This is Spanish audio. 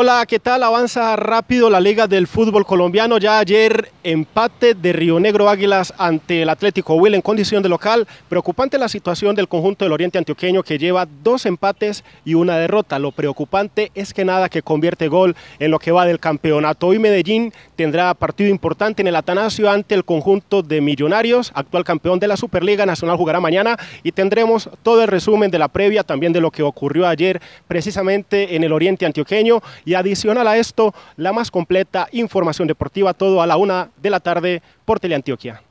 Hola, ¿qué tal? Avanza rápido la Liga del Fútbol Colombiano. Ya ayer empate de Río Negro Águilas ante el Atlético Huila en condición de local. Preocupante la situación del conjunto del Oriente Antioqueño que lleva dos empates y una derrota. Lo preocupante es que nada que convierte gol en lo que va del campeonato. Hoy Medellín tendrá partido importante en el Atanasio ante el conjunto de Millonarios, actual campeón de la Superliga Nacional jugará mañana y tendremos todo el resumen de la previa también de lo que ocurrió ayer precisamente en el Oriente Antioqueño y adicional a esto, la más completa información deportiva, todo a la una de la tarde por Teleantioquia.